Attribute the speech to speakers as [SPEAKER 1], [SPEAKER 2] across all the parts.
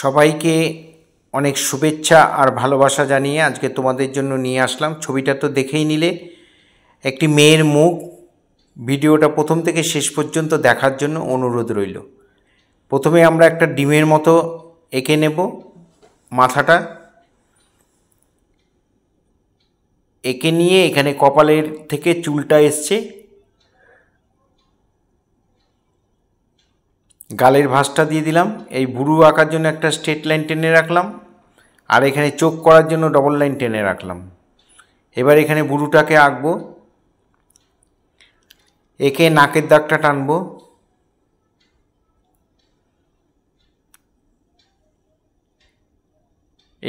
[SPEAKER 1] সবাইকে অনেক শুভেচ্ছা আর ভালোবাসা জানিয়ে আজকে তোমাদের জন্য নিয়ে আসলাম ছবিটা তো দেখেই নিলে একটি মেয়ের মুখ ভিডিওটা প্রথম থেকে শেষ পর্যন্ত দেখার জন্য অনুরোধ রইল প্রথমে আমরা একটা ডিমের মতো এঁকে নেব মাথাটা এঁকে নিয়ে এখানে কপালের থেকে চুলটা এসছে গালের ভাঁজটা দিয়ে দিলাম এই বুড়ু আঁকার জন্য একটা স্ট্রেট লাইন টেনে রাখলাম আর এখানে চোখ করার জন্য ডবল লাইন টেনে রাখলাম এবার এখানে বুড়ুটাকে আঁকবো একে নাকের দাগটা টানবো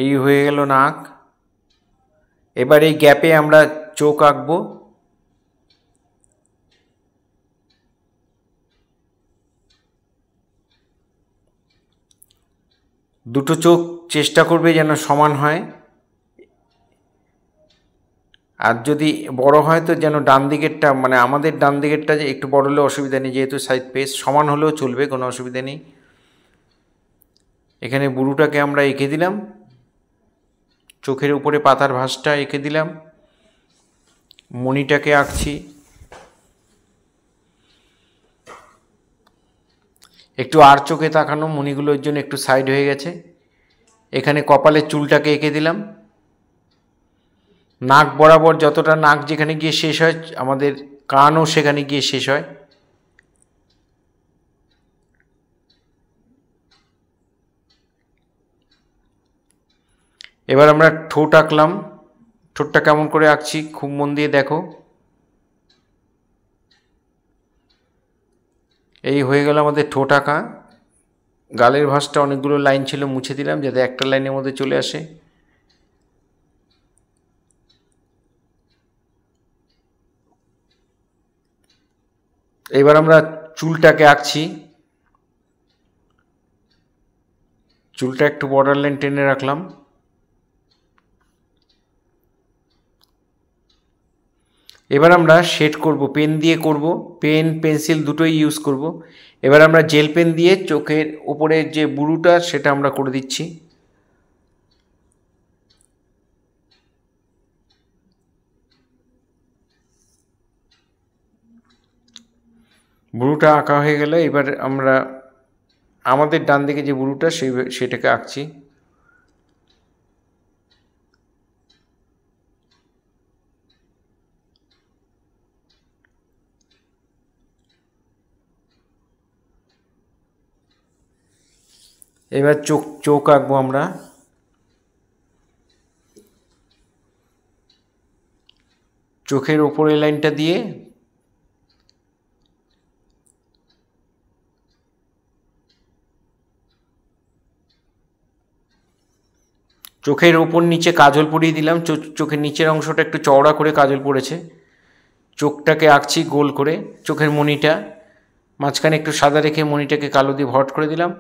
[SPEAKER 1] এই হয়ে গেল নাক এবার এই গ্যাপে আমরা চোখ আঁকবো দুটো চোখ চেষ্টা করবে যেন সমান হয় আর যদি বড় হয় তো যেন ডান দিকেরটা মানে আমাদের ডান দিকেরটা যে একটু বড় হলে অসুবিধা নেই যেহেতু সাইড পেস সমান হলেও চলবে কোনো অসুবিধা নেই এখানে বুড়ুটাকে আমরা এঁকে দিলাম চোখের উপরে পাতার ভাঁজটা এঁকে দিলাম মণিটাকে আঁকছি একটু আর চোখে তাকানো মুনিগুলোর জন্য একটু সাইড হয়ে গেছে এখানে কপালের চুলটাকে এঁকে দিলাম নাক বরাবর যতটা নাক যেখানে গিয়ে শেষ হয় আমাদের কানও সেখানে গিয়ে শেষ হয় এবার আমরা ঠোঁট আঁকলাম ঠোঁটটা কেমন করে আঁকছি খুব মন দিয়ে দেখো এই হয়ে গেল আমাদের ঠোঁট আঁকা গালের ভাঁজটা অনেকগুলো লাইন ছিল মুছে দিলাম যাতে একটা লাইনের মধ্যে চলে আসে এবার আমরা চুলটাকে আঁকছি চুলটা একটু বর্ডার লাইন টেনে রাখলাম এবার আমরা শেড করব পেন দিয়ে করব পেন পেন্সিল দুটোই ইউজ করব এবার আমরা জেল পেন দিয়ে চোখের ওপরের যে বুড়োটা সেটা আমরা করে দিচ্ছি বুড়োটা আঁকা হয়ে গেলে এবার আমরা আমাদের ডান দিকে যে বুড়োটা সেই সেটাকে আঁকছি এবার চোখ চোখ আঁকবো আমরা চোখের ওপরে লাইনটা দিয়ে চোখের ওপর নিচে কাজল পরিয়ে দিলাম চোখের নিচের অংশটা একটু চওড়া করে কাজল পড়েছে চোখটাকে আঁকছি গোল করে চোখের মনিটা মাঝখানে একটু সাদা রেখে মনিটাকে কালো দিয়ে ভট করে দিলাম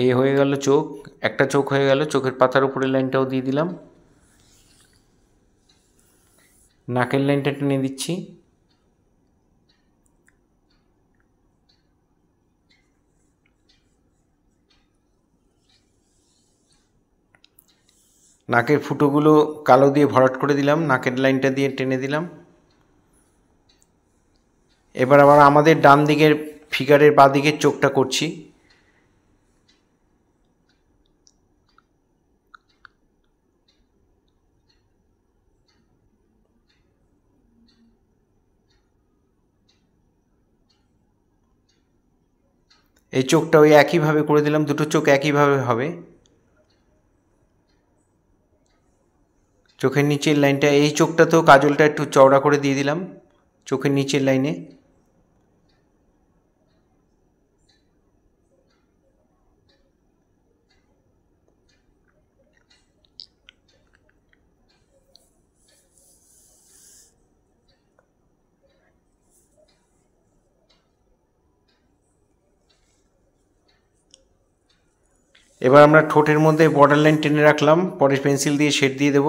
[SPEAKER 1] এই হয়ে গেল চোখ একটা চোখ হয়ে গেল চোখের পাতার উপরে লাইনটাও দিয়ে দিলাম নাকের লাইনটা টেনে দিচ্ছি নাকের ফুটোগুলো কালো দিয়ে ভরাট করে দিলাম নাকের লাইনটা দিয়ে টেনে দিলাম এবার আবার আমাদের ডান দিকের ফিগারের বাঁ দিকের চোখটা করছি এই চোখটা ওই একইভাবে করে দিলাম দুটো চোখ একইভাবে হবে চোখের নিচের লাইনটা এই চোখটা তো কাজলটা একটু চওড়া করে দিয়ে দিলাম চোখের নিচের লাইনে এবার আমরা ঠোঁটের মধ্যে বর্ডার লাইন টেনে রাখলাম পরে পেন্সিল দিয়ে শেড দিয়ে দেব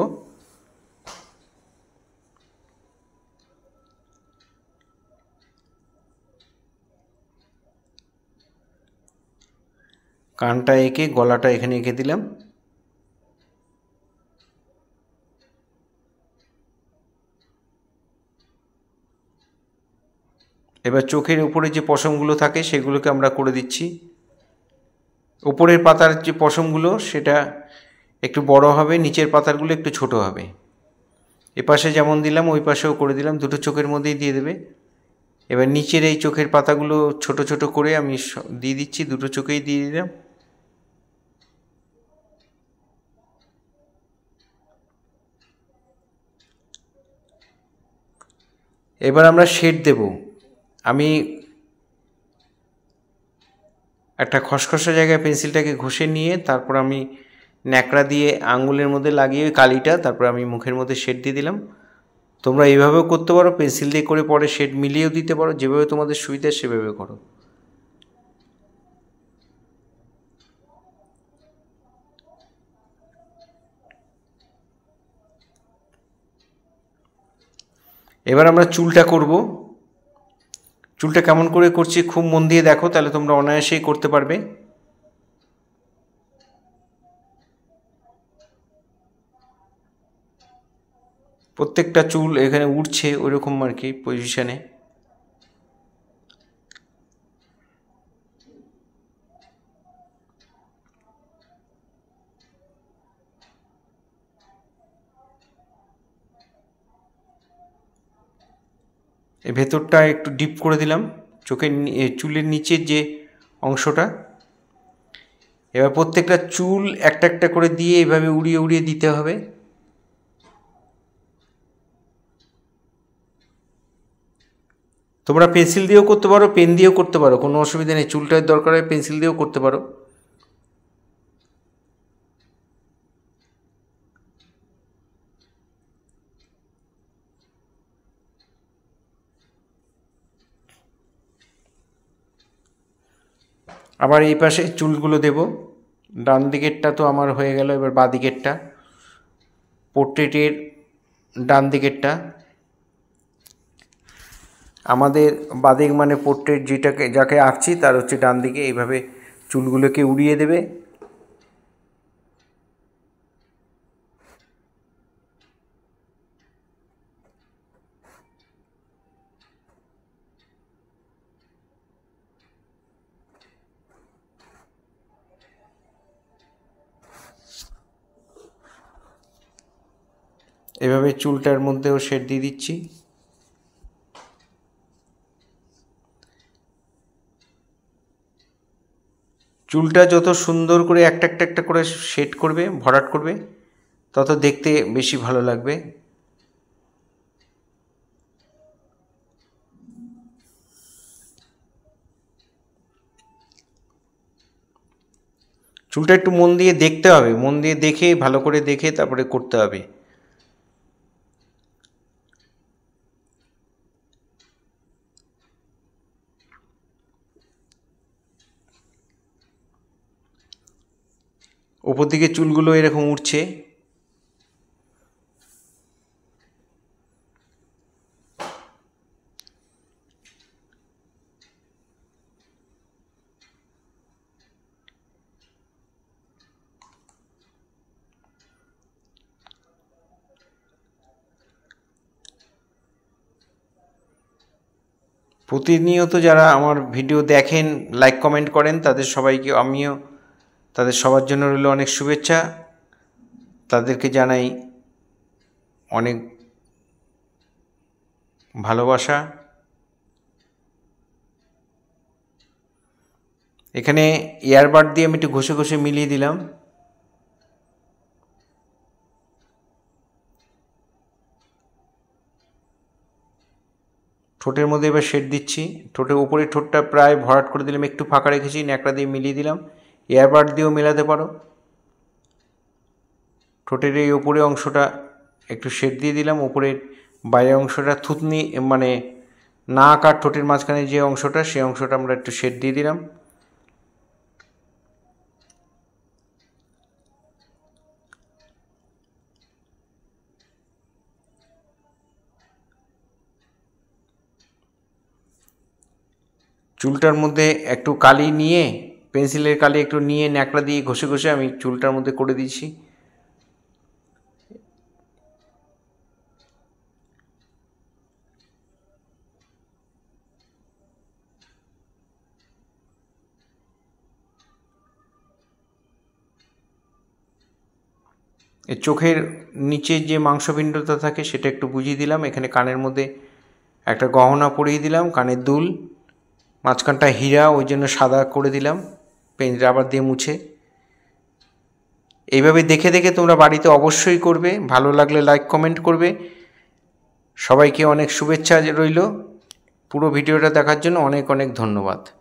[SPEAKER 1] কানটা এঁকে গলাটা এখানে এঁকে দিলাম এবার চোখের উপরে যে পশমগুলো থাকে সেগুলোকে আমরা করে দিচ্ছি ওপরের পাতার যে পশমগুলো সেটা একটু বড় হবে নিচের পাতারগুলো একটু ছোট হবে এপাশে যেমন দিলাম ওই পাশেও করে দিলাম দুটো চোখের মধ্যেই দিয়ে দেবে এবার নিচের এই চোখের পাতাগুলো ছোট ছোট করে আমি দিয়ে দিচ্ছি দুটো চোখেই দিয়ে দিলাম এবার আমরা শেড দেব আমি একটা খসখসা জায়গায় পেন্সিলটাকে ঘষে নিয়ে তারপর আমি ন্যাকড়া দিয়ে আঙুলের মধ্যে লাগিয়ে ওই কালিটা তারপর আমি মুখের মধ্যে শেড দিয়ে দিলাম তোমরা এভাবেও করতে পারো পেন্সিল দিয়ে করে পরে শেড মিলিয়েও দিতে পারো যেভাবে তোমাদের সুবিধা সেভাবে করো এবার আমরা চুলটা করবো চুলটা কেমন করে করছি খুব মন দিয়ে দেখো তাহলে তোমরা অনায়াসেই করতে পারবে প্রত্যেকটা চুল এখানে উঠছে ওইরকম আর কি পজিশানে ভেতরটা একটু ডিপ করে দিলাম চোখের চুলের নিচের যে অংশটা এবার প্রত্যেকটা চুল একটা একটা করে দিয়ে এভাবে উড়িয়ে উড়িয়ে দিতে হবে তোমরা পেন্সিল দিয়েও করতে পারো পেন দিয়েও করতে পারো কোনো অসুবিধা নেই চুলটার দরকার হয় পেন্সিল দিয়েও করতে পারো আবার এই পাশে চুলগুলো দেব ডান দিকেরটা তো আমার হয়ে গেল এবার বা দিকেরটা পোর্ট্রেটের ডান দিকেরটা আমাদের বাদিক মানে পোর্ট্রেট যেটাকে যাকে আঁকছি তার হচ্ছে ডান দিকে এইভাবে চুলগুলোকে উড়িয়ে দেবে এভাবে চুলটার মধ্যেও শেড দিয়ে দিচ্ছি চুলটা যত সুন্দর করে একটা একটা একটা করে শেড করবে ভরাট করবে তত দেখতে বেশি ভালো লাগবে চুলটা একটু মন দিয়ে দেখতে হবে মন দিয়ে দেখে ভালো করে দেখে তারপরে করতে হবে ওপর দিকে চুলগুলো এরকম উঠছে প্রতিনিয়ত যারা আমার ভিডিও দেখেন লাইক কমেন্ট করেন তাদের সবাইকে আমিও তাদের সবার জন্য রইল অনেক শুভেচ্ছা তাদেরকে জানাই অনেক ভালোবাসা এখানে এয়ারবাড দিয়ে আমি একটু ঘষে ঘষে মিলিয়ে দিলাম ঠোঁটের মধ্যে এবার শেড দিচ্ছি ঠোঁটের উপরে ঠোঁটটা প্রায় ভরাট করে দিলাম একটু ফাঁকা রেখেছি ন্যাকড়া দিয়ে মিলিয়ে দিলাম এয়ারবার্ড দিয়েও মেলাতে পারো ঠোঁটের এই ওপরে অংশটা একটু শেড দিয়ে দিলাম ওপরের বাইরের অংশটা থুতনি মানে নাক আর ঠোঁটের মাঝখানে যে অংশটা সেই অংশটা আমরা একটু শেড দিয়ে দিলাম চুলটার মধ্যে একটু কালি নিয়ে পেন্সিলের কালি একটু নিয়ে ন্যাকড়া দিয়ে ঘষে ঘষে আমি চুলটার মধ্যে করে দিয়েছি চোখের নিচে যে মাংসপিণ্ডতা থাকে সেটা একটু বুঝিয়ে দিলাম এখানে কানের মধ্যে একটা গহনা পরিয়ে দিলাম কানের দুল মাঝখানটা হীরা ওই জন্য সাদা করে দিলাম পেন রাবার দিয়ে মুছে এইভাবে দেখে দেখে তোমরা বাড়িতে অবশ্যই করবে ভালো লাগলে লাইক কমেন্ট করবে সবাইকে অনেক শুভেচ্ছা রইল পুরো ভিডিওটা দেখার জন্য অনেক অনেক ধন্যবাদ